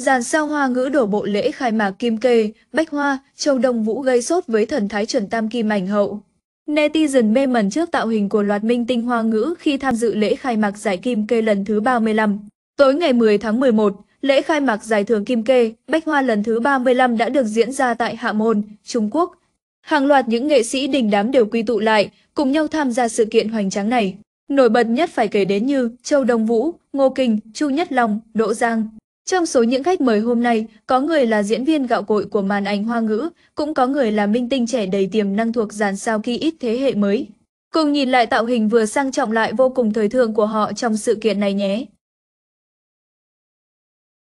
Giàn sao hoa ngữ đổ bộ lễ khai mạc kim kê, bách hoa, châu đông vũ gây sốt với thần thái chuẩn tam kim ảnh hậu. Netizen mê mẩn trước tạo hình của loạt minh tinh hoa ngữ khi tham dự lễ khai mạc giải kim kê lần thứ 35. Tối ngày 10 tháng 11, lễ khai mạc giải thưởng kim kê, bách hoa lần thứ 35 đã được diễn ra tại Hạ Môn, Trung Quốc. Hàng loạt những nghệ sĩ đình đám đều quy tụ lại, cùng nhau tham gia sự kiện hoành tráng này. Nổi bật nhất phải kể đến như Châu Đông Vũ, Ngô Kinh, Chu Nhất Long, Đỗ Giang, trong số những khách mời hôm nay, có người là diễn viên gạo cội của màn ảnh hoa ngữ, cũng có người là minh tinh trẻ đầy tiềm năng thuộc dàn sao kỳ ít thế hệ mới. Cùng nhìn lại tạo hình vừa sang trọng lại vô cùng thời thượng của họ trong sự kiện này nhé.